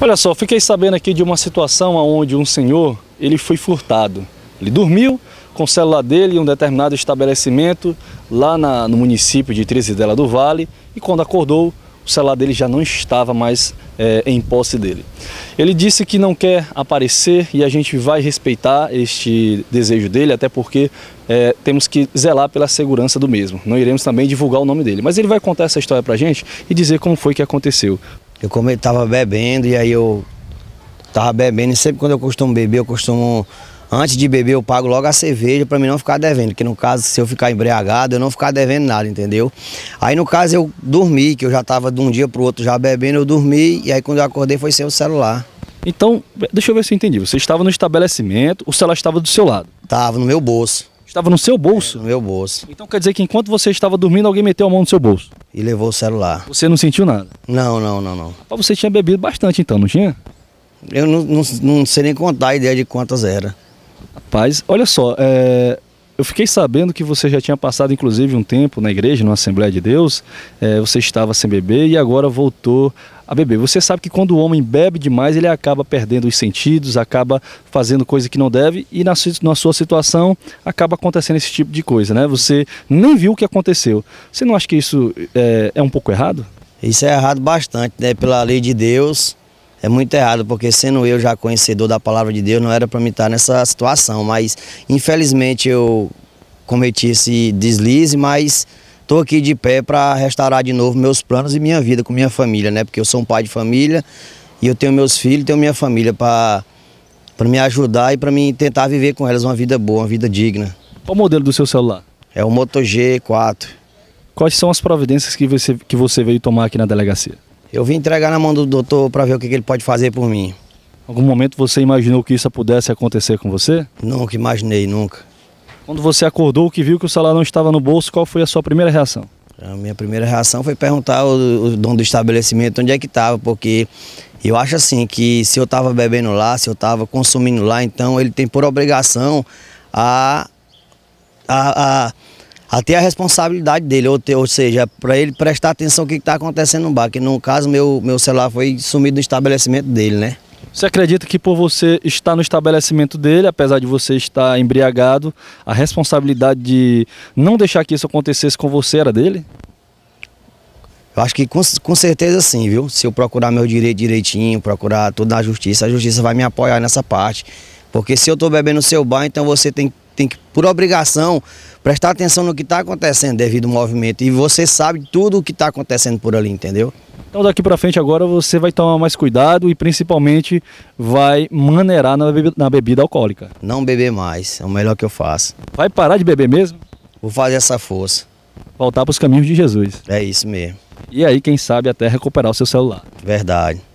Olha só, fiquei sabendo aqui de uma situação onde um senhor, ele foi furtado. Ele dormiu com o celular dele em um determinado estabelecimento lá na, no município de Trizidela do Vale e quando acordou, o celular dele já não estava mais é, em posse dele. Ele disse que não quer aparecer e a gente vai respeitar este desejo dele, até porque é, temos que zelar pela segurança do mesmo. Não iremos também divulgar o nome dele. Mas ele vai contar essa história pra gente e dizer como foi que aconteceu. Eu como estava bebendo e aí eu tava bebendo e sempre quando eu costumo beber, eu costumo antes de beber eu pago logo a cerveja para mim não ficar devendo, que no caso se eu ficar embriagado, eu não ficar devendo nada, entendeu? Aí no caso eu dormi, que eu já tava de um dia pro outro já bebendo, eu dormi e aí quando eu acordei foi sem o celular. Então, deixa eu ver se eu entendi. Você estava no estabelecimento, o celular estava do seu lado? Estava no meu bolso. Estava no seu bolso? É, no meu bolso. Então quer dizer que enquanto você estava dormindo, alguém meteu a mão no seu bolso? E levou o celular. Você não sentiu nada? Não, não, não, não. Mas você tinha bebido bastante então, não tinha? Eu não, não, não sei nem contar a ideia de quantas era. Rapaz, olha só, é, eu fiquei sabendo que você já tinha passado, inclusive, um tempo na igreja, na Assembleia de Deus. É, você estava sem beber e agora voltou a beber. Você sabe que quando o homem bebe demais, ele acaba perdendo os sentidos, acaba fazendo coisa que não deve e na, na sua situação acaba acontecendo esse tipo de coisa, né? Você nem viu o que aconteceu. Você não acha que isso é, é um pouco errado? Isso é errado bastante, né? Pela lei de Deus, é muito errado, porque sendo eu já conhecedor da palavra de Deus, não era para me estar nessa situação, mas infelizmente eu cometi esse deslize, mas estou aqui de pé para restaurar de novo meus planos e minha vida com minha família, né? Porque eu sou um pai de família e eu tenho meus filhos, tenho minha família para para me ajudar e para mim tentar viver com elas uma vida boa, uma vida digna. Qual o modelo do seu celular? É o Moto G4. Quais são as providências que você, que você veio tomar aqui na delegacia? Eu vim entregar na mão do doutor para ver o que, que ele pode fazer por mim. Algum momento você imaginou que isso pudesse acontecer com você? Nunca imaginei, nunca. Quando você acordou, que viu que o salário não estava no bolso, qual foi a sua primeira reação? A minha primeira reação foi perguntar ao, ao dono do estabelecimento onde é que estava, porque eu acho assim que se eu estava bebendo lá, se eu estava consumindo lá, então ele tem por obrigação a, a, a até a responsabilidade dele, ou, ou seja, para ele prestar atenção no que está acontecendo no bar, que no caso meu, meu celular foi sumido no estabelecimento dele, né? Você acredita que por você estar no estabelecimento dele, apesar de você estar embriagado, a responsabilidade de não deixar que isso acontecesse com você era dele? Eu acho que com, com certeza sim, viu? Se eu procurar meu direito direitinho, procurar tudo na justiça, a justiça vai me apoiar nessa parte. Porque se eu estou bebendo no seu bar, então você tem que tem que, por obrigação, prestar atenção no que está acontecendo devido ao movimento. E você sabe tudo o que está acontecendo por ali, entendeu? Então daqui para frente agora você vai tomar mais cuidado e principalmente vai maneirar na bebida, na bebida alcoólica. Não beber mais, é o melhor que eu faço. Vai parar de beber mesmo? Vou fazer essa força. Voltar para os caminhos de Jesus. É isso mesmo. E aí, quem sabe até recuperar o seu celular. Verdade.